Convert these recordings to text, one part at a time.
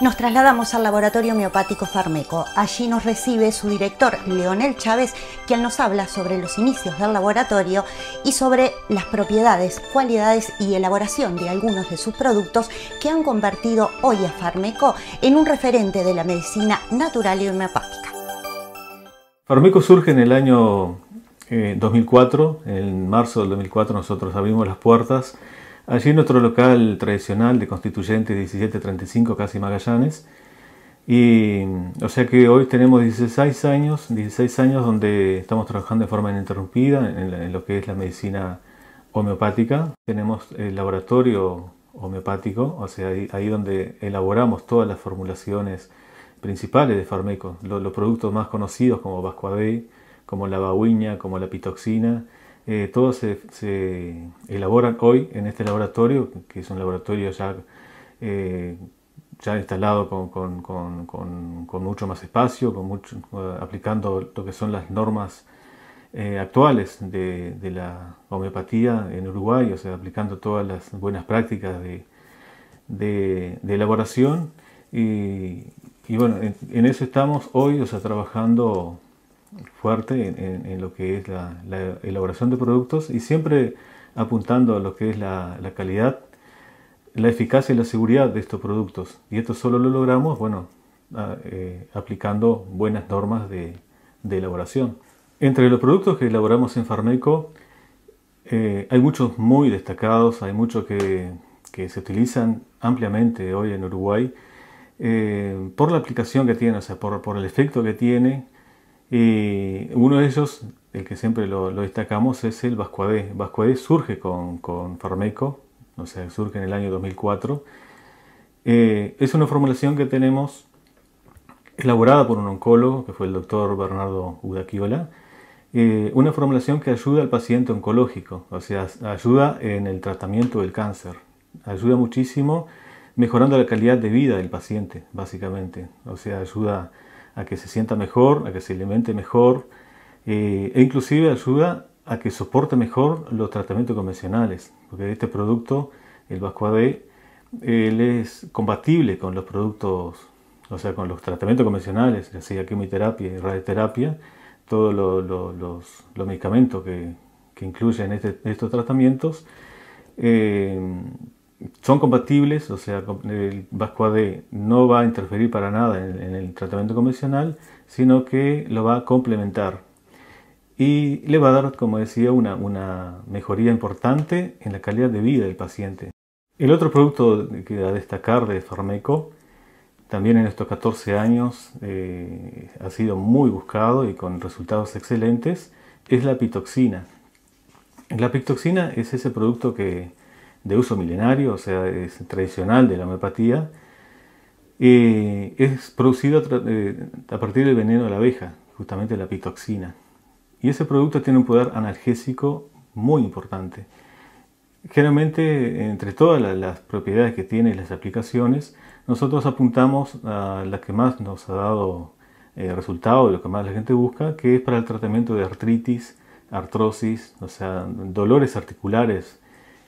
nos trasladamos al laboratorio homeopático Farmeco. Allí nos recibe su director, Leonel Chávez, quien nos habla sobre los inicios del laboratorio y sobre las propiedades, cualidades y elaboración de algunos de sus productos que han convertido hoy a Farmeco en un referente de la medicina natural y homeopática. Farmeco surge en el año 2004, eh, en marzo del 2004 nosotros abrimos las puertas Allí en otro local tradicional de Constituyente 1735 Casi Magallanes. Y, o sea que hoy tenemos 16 años, 16 años donde estamos trabajando de forma ininterrumpida en, lo que es la medicina homeopática. Tenemos el laboratorio homeopático, o sea, ahí, donde elaboramos todas las formulaciones principales de fármacos, los, productos más conocidos como Vascoave, como la Bauiña, como la pitoxina, eh, todos se, se, elaboran hoy en este laboratorio, que es un laboratorio ya, eh, ya instalado con, con, mucho más espacio, con mucho, aplicando lo que son las normas eh, actuales de, la homeopatía en Uruguay, o sea, aplicando todas las buenas prácticas de, de, elaboración. Y, bueno, en, en, eso estamos hoy, o sea, trabajando fuerte en, lo que es la, elaboración de productos y siempre apuntando a lo que es la, calidad, la eficacia y la seguridad de estos productos. Y esto solo lo logramos, bueno, eh, aplicando buenas normas de, elaboración. Entre los productos que elaboramos en Farmeco, eh, hay muchos muy destacados, hay muchos que, se utilizan ampliamente hoy en Uruguay eh, por la aplicación que tiene, o sea, por, por el efecto que tiene y eh, uno de ellos, el que siempre lo, destacamos, es el Vascuadé. Vascuadé surge con, con Farmeco, o sea, surge en el año 2004. Eh, es una formulación que tenemos elaborada por un oncólogo, que fue el doctor Bernardo Udaquiola, eh, una formulación que ayuda al paciente oncológico, o sea, ayuda en el tratamiento del cáncer, ayuda muchísimo mejorando la calidad de vida del paciente, básicamente, o sea, ayuda a que se sienta mejor, a que se alimente mejor eh, e inclusive ayuda a que soporte mejor los tratamientos convencionales, porque este producto, el Vasco él es compatible con los productos, o sea, con los tratamientos convencionales, ya sea quimioterapia y radioterapia, todos los, medicamentos que, incluyen este, estos tratamientos. Eh, son compatibles, o sea, el AD no va a interferir para nada en, el tratamiento convencional, sino que lo va a complementar y le va a dar, como decía, una, una mejoría importante en la calidad de vida del paciente. El otro producto que a destacar de Farmeco, también en estos 14 años eh, ha sido muy buscado y con resultados excelentes, es la pitoxina. La pitoxina es ese producto que de uso milenario, o sea, es tradicional de la homeopatía, eh, es producido eh, a, partir del veneno de la abeja, justamente la pitoxina. Y ese producto tiene un poder analgésico muy importante. Generalmente, entre todas las propiedades que tiene las aplicaciones, nosotros apuntamos a la que más nos ha dado eh, resultado, lo que más la gente busca, que es para el tratamiento de artritis, artrosis, o sea, dolores articulares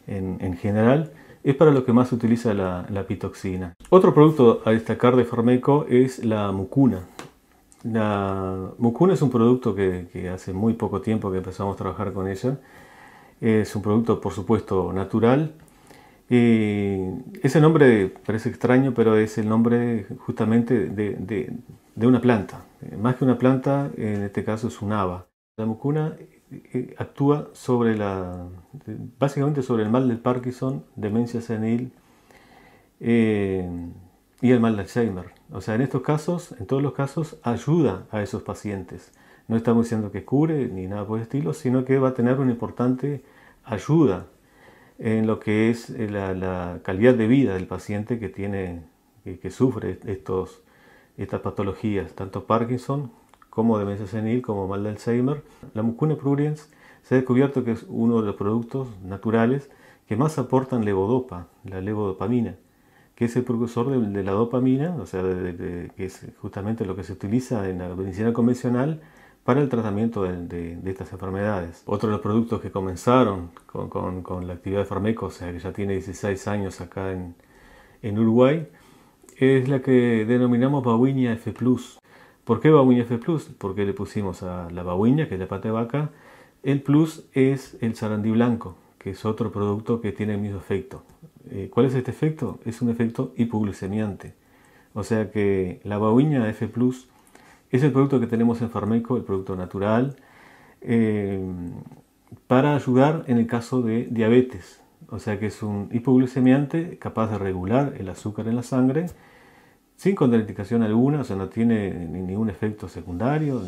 en, general, es para lo que más se utiliza la, pitoxina. Otro producto a destacar de Formeco es la mucuna. La mucuna es un producto que, hace muy poco tiempo que empezamos a trabajar con ella. Es un producto, por supuesto, natural. ese nombre parece extraño, pero es el nombre justamente de, de una planta. Más que una planta, en este caso es un haba. La mucuna eh, actúa sobre la, básicamente sobre el mal del Parkinson, demencia senil eh, y el mal de Alzheimer. O sea, en estos casos, en todos los casos, ayuda a esos pacientes. No estamos diciendo que cure ni nada por el estilo, sino que va a tener una importante ayuda en lo que es eh, la, calidad de vida del paciente que tiene, que, sufre estos, estas patologías, tanto Parkinson como demencia senil, como mal de Alzheimer. La mucuna pruriens se ha descubierto que es uno de los productos naturales que más aportan levodopa, la levodopamina, que es el precursor de, la dopamina, o sea, que es justamente lo que se utiliza en la medicina convencional para el tratamiento de, estas enfermedades. Otro de los productos que comenzaron con, la actividad de Farmeco, o sea, que ya tiene 16 años acá en, en Uruguay, es la que denominamos Bawinia F+, ¿Por qué Bauiña F Plus? Porque le pusimos a la Bauiña, que es la pata de vaca. El plus es el sarandí blanco, que es otro producto que tiene el mismo efecto. Eh, ¿Cuál es este efecto? Es un efecto hipoglucemiante. O sea que la Bauiña F Plus es el producto que tenemos en Farmeco, el producto natural, eh, para ayudar en el caso de diabetes. O sea que es un hipoglucemiante capaz de regular el azúcar en la sangre sin contraindicación alguna, o sea, no tiene ningún efecto secundario.